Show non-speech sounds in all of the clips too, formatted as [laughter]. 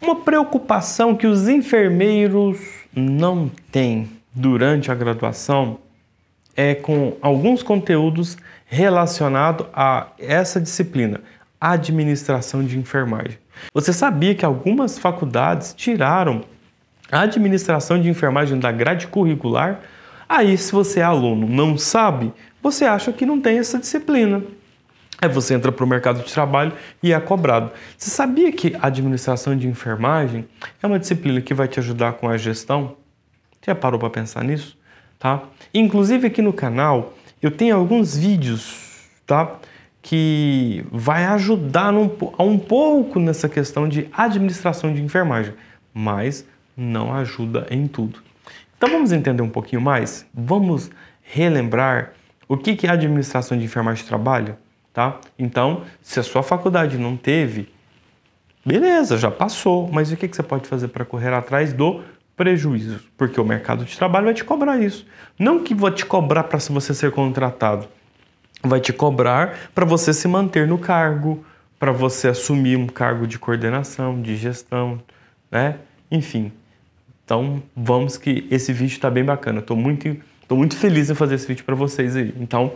Uma preocupação que os enfermeiros não têm durante a graduação é com alguns conteúdos relacionados a essa disciplina, administração de enfermagem. Você sabia que algumas faculdades tiraram a administração de enfermagem da grade curricular? Aí, se você é aluno, não sabe, você acha que não tem essa disciplina. Aí você entra para o mercado de trabalho e é cobrado. Você sabia que a administração de enfermagem é uma disciplina que vai te ajudar com a gestão? Já parou para pensar nisso? Tá? Inclusive aqui no canal eu tenho alguns vídeos tá? que vai ajudar num, a um pouco nessa questão de administração de enfermagem, mas não ajuda em tudo. Então vamos entender um pouquinho mais? Vamos relembrar o que, que a é administração de enfermagem trabalha? tá? Então, se a sua faculdade não teve, beleza, já passou, mas o que, você pode fazer para correr atrás do prejuízo? Porque o mercado de trabalho vai te cobrar isso. Não que vai te cobrar para você ser contratado, vai te cobrar para você se manter no cargo, para você assumir um cargo de coordenação, de gestão, né? Enfim. Então, vamos que esse vídeo está bem bacana. Estou muito, tô muito feliz em fazer esse vídeo para vocês aí. Então,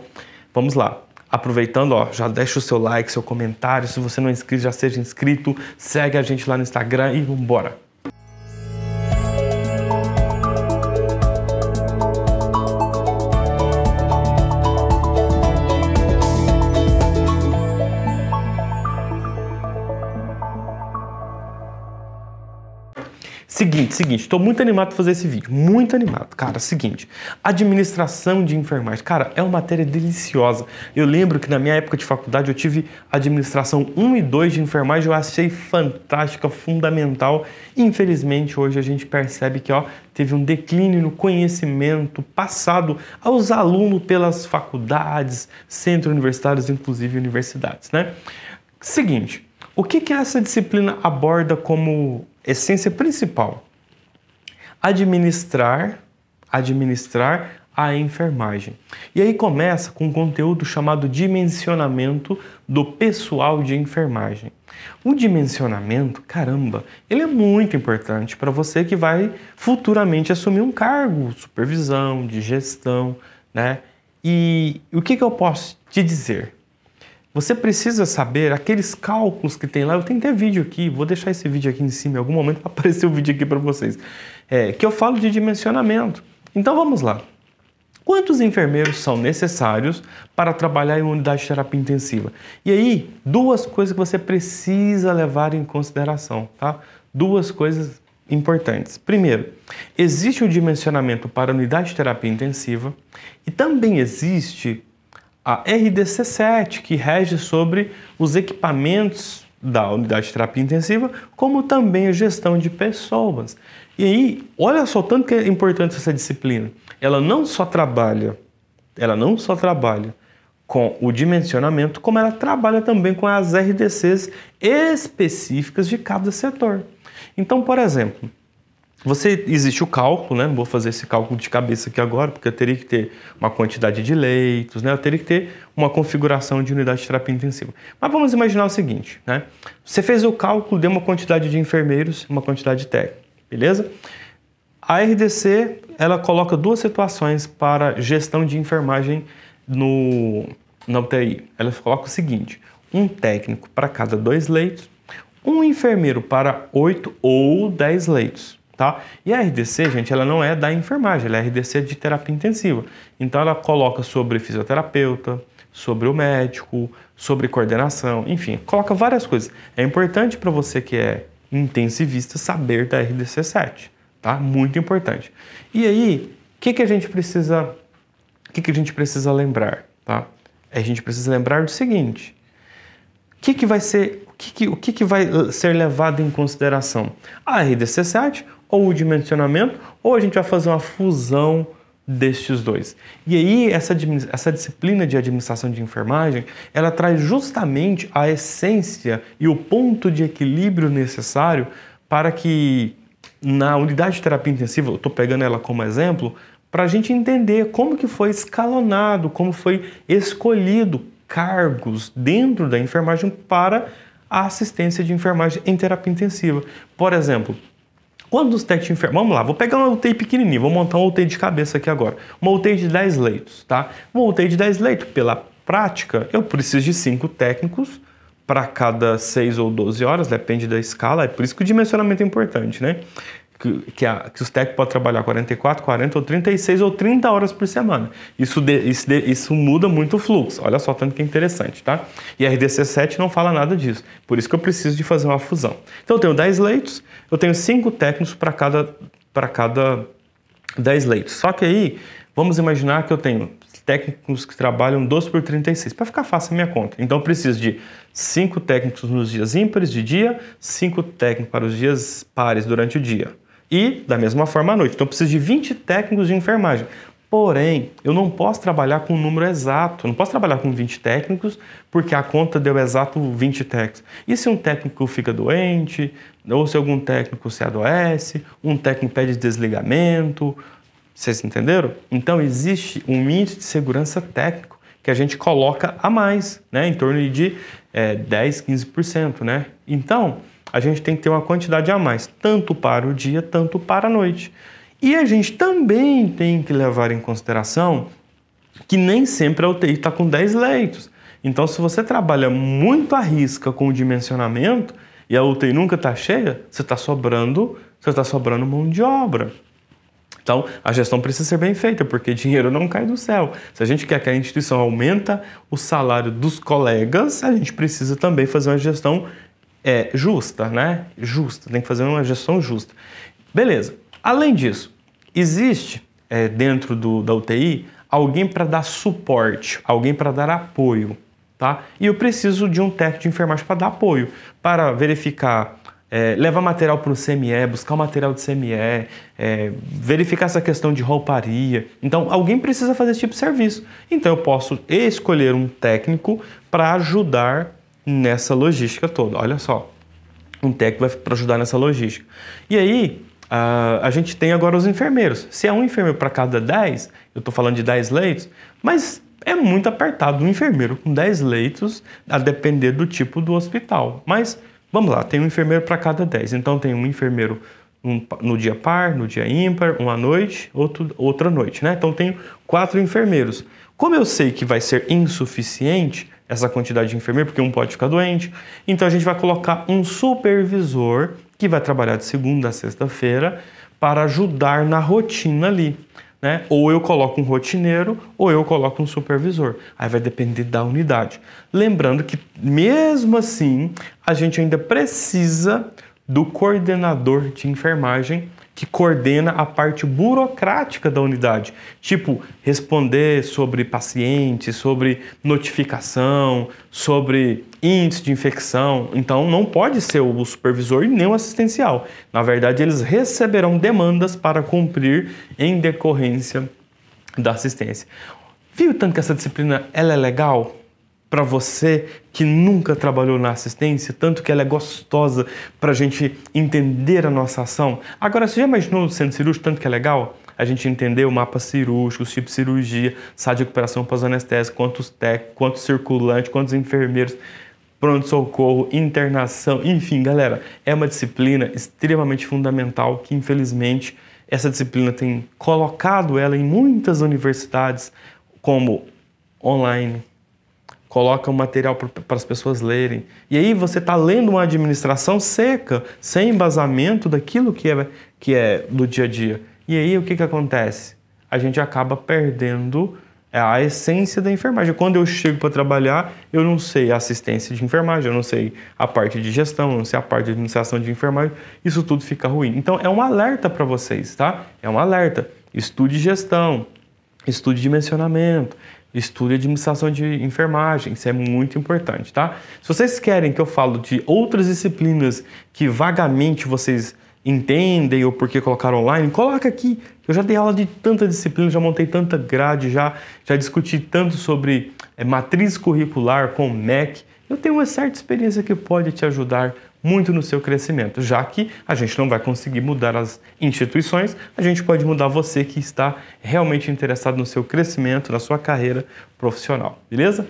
vamos lá. Aproveitando, ó, já deixa o seu like, seu comentário. Se você não é inscrito, já seja inscrito. Segue a gente lá no Instagram e vambora! Seguinte, seguinte, estou muito animado para fazer esse vídeo, muito animado. Cara, seguinte, administração de enfermagem, cara, é uma matéria deliciosa. Eu lembro que na minha época de faculdade eu tive administração 1 e 2 de enfermagem, eu achei fantástica, fundamental. Infelizmente, hoje a gente percebe que, ó, teve um declínio no conhecimento passado aos alunos pelas faculdades, centros universitários, inclusive universidades, né? Seguinte, o que, que essa disciplina aborda como essência principal. Administrar, administrar a enfermagem. E aí começa com um conteúdo chamado dimensionamento do pessoal de enfermagem. O dimensionamento, caramba, ele é muito importante para você que vai futuramente assumir um cargo, supervisão, de gestão, né? E o que, que eu posso te dizer? Você precisa saber aqueles cálculos que tem lá. Eu tenho até vídeo aqui, vou deixar esse vídeo aqui em cima, em algum momento [laughs] vai aparecer o um vídeo aqui para vocês, é, que eu falo de dimensionamento. Então vamos lá. Quantos enfermeiros são necessários para trabalhar em uma unidade de terapia intensiva? E aí, duas coisas que você precisa levar em consideração, tá? Duas coisas importantes. Primeiro, existe o dimensionamento para unidade de terapia intensiva e também existe a RDC 7, que rege sobre os equipamentos da unidade de terapia intensiva, como também a gestão de pessoas. E aí, olha só tanto que é importante essa disciplina. Ela não só trabalha, ela não só trabalha com o dimensionamento, como ela trabalha também com as RDCs específicas de cada setor. Então, por exemplo, você existe o cálculo, né? Não vou fazer esse cálculo de cabeça aqui agora, porque eu teria que ter uma quantidade de leitos, né? Eu teria que ter uma configuração de unidade de terapia intensiva. Mas vamos imaginar o seguinte, né? Você fez o cálculo, de uma quantidade de enfermeiros, uma quantidade de técnico, beleza? A RDC, ela coloca duas situações para gestão de enfermagem no na UTI. Ela coloca o seguinte: um técnico para cada dois leitos, um enfermeiro para oito ou dez leitos tá? E a RDC, gente, ela não é da enfermagem, ela é RDC de terapia intensiva. Então ela coloca sobre fisioterapeuta, sobre o médico, sobre coordenação, enfim, coloca várias coisas. É importante para você que é intensivista saber da RDC 7, tá? Muito importante. E aí, o que, que a gente precisa, o que, que a gente precisa lembrar, tá? A gente precisa lembrar do seguinte: o que, que vai ser, o que, que, o que, que vai ser levado em consideração? A RDC 7 ou o dimensionamento, ou a gente vai fazer uma fusão destes dois. E aí essa, essa disciplina de administração de enfermagem, ela traz justamente a essência e o ponto de equilíbrio necessário para que na unidade de terapia intensiva, eu estou pegando ela como exemplo, para a gente entender como que foi escalonado, como foi escolhido cargos dentro da enfermagem para a assistência de enfermagem em terapia intensiva. Por exemplo, quando os técnicos de vamos lá, vou pegar uma UTI pequenininha, vou montar uma UTI de cabeça aqui agora. Uma UTI de 10 leitos, tá? Uma UTI de 10 leitos, pela prática, eu preciso de 5 técnicos para cada 6 ou 12 horas, depende da escala, é por isso que o dimensionamento é importante, né? que, que, a, que os técnicos podem trabalhar 44, 40 ou 36 ou 30 horas por semana. Isso, de, isso, de, isso muda muito o fluxo. Olha só tanto que é interessante, tá? E a RDC 7 não fala nada disso. Por isso que eu preciso de fazer uma fusão. Então eu tenho 10 leitos, eu tenho 5 técnicos para cada, para cada 10 leitos. Só que aí, vamos imaginar que eu tenho técnicos que trabalham 12 por 36, para ficar fácil a minha conta. Então eu preciso de 5 técnicos nos dias ímpares de dia, 5 técnicos para os dias pares durante o dia. E, da mesma forma, à noite. Então, eu preciso de 20 técnicos de enfermagem. Porém, eu não posso trabalhar com um número exato, eu não posso trabalhar com 20 técnicos, porque a conta deu exato 20 técnicos. E se um técnico fica doente, ou se algum técnico se adoece, um técnico pede desligamento, vocês entenderam? Então existe um índice de segurança técnico que a gente coloca a mais, né? em torno de é, 10, 15%. Né? Então, a gente tem que ter uma quantidade a mais, tanto para o dia, tanto para a noite. E a gente também tem que levar em consideração que nem sempre a UTI está com 10 leitos. Então, se você trabalha muito à risca com o dimensionamento e a UTI nunca está cheia, você está sobrando, você está sobrando mão de obra. Então, a gestão precisa ser bem feita, porque dinheiro não cai do céu. Se a gente quer que a instituição aumenta o salário dos colegas, a gente precisa também fazer uma gestão é, justa, né? Justa, tem que fazer uma gestão justa. Beleza. Além disso, existe é, dentro do, da UTI alguém para dar suporte, alguém para dar apoio, tá? E eu preciso de um técnico de enfermagem para dar apoio, para verificar, é, levar material para o CME, buscar o material do CME, é, verificar essa questão de rouparia. Então, alguém precisa fazer esse tipo de serviço. Então, eu posso escolher um técnico para ajudar nessa logística toda. Olha só, um técnico vai para ajudar nessa logística. E aí, a, a gente tem agora os enfermeiros. Se é um enfermeiro para cada 10, eu estou falando de 10 leitos, mas é muito apertado um enfermeiro com 10 leitos, a depender do tipo do hospital. Mas vamos lá, tem um enfermeiro para cada 10. Então tem um enfermeiro um, no dia par, no dia ímpar, uma noite, outro, outra noite, né? Então tenho quatro enfermeiros. Como eu sei que vai ser insuficiente, essa quantidade de enfermeiro, porque um pode ficar doente. Então a gente vai colocar um supervisor que vai trabalhar de segunda a sexta-feira para ajudar na rotina ali. Né? Ou eu coloco um rotineiro ou eu coloco um supervisor. Aí vai depender da unidade. Lembrando que, mesmo assim, a gente ainda precisa do coordenador de enfermagem que coordena a parte burocrática da unidade, tipo responder sobre pacientes, sobre notificação, sobre índice de infecção. Então não pode ser o supervisor nem o assistencial. Na verdade, eles receberão demandas para cumprir em decorrência da assistência. Viu tanto que essa disciplina ela é legal? para você que nunca trabalhou na assistência, tanto que ela é gostosa para a gente entender a nossa ação. Agora, você já imaginou o centro cirúrgico, tanto que é legal? A gente entender o mapa cirúrgico, os tipos de cirurgia, sala de recuperação pós-anestésica, quantos técnicos, quantos circulantes, quantos enfermeiros, pronto-socorro, internação, enfim, galera, é uma disciplina extremamente fundamental que, infelizmente, essa disciplina tem colocado ela em muitas universidades como online, coloca um material para as pessoas lerem. E aí você está lendo uma administração seca, sem embasamento daquilo que é, que é do dia a dia. E aí o que, que acontece? A gente acaba perdendo a essência da enfermagem. Quando eu chego para trabalhar, eu não sei a assistência de enfermagem, eu não sei a parte de gestão, eu não sei a parte de administração de enfermagem. Isso tudo fica ruim. Então é um alerta para vocês, tá? É um alerta. Estude gestão, estude dimensionamento, Estude administração de enfermagem, isso é muito importante, tá? Se vocês querem que eu falo de outras disciplinas que vagamente vocês entendem ou por que colocar online, coloca aqui. Eu já dei aula de tanta disciplina, já montei tanta grade, já, já discuti tanto sobre é, matriz curricular com MEC. Eu tenho uma certa experiência que pode te ajudar muito no seu crescimento, já que a gente não vai conseguir mudar as instituições, a gente pode mudar você que está realmente interessado no seu crescimento, na sua carreira profissional, beleza?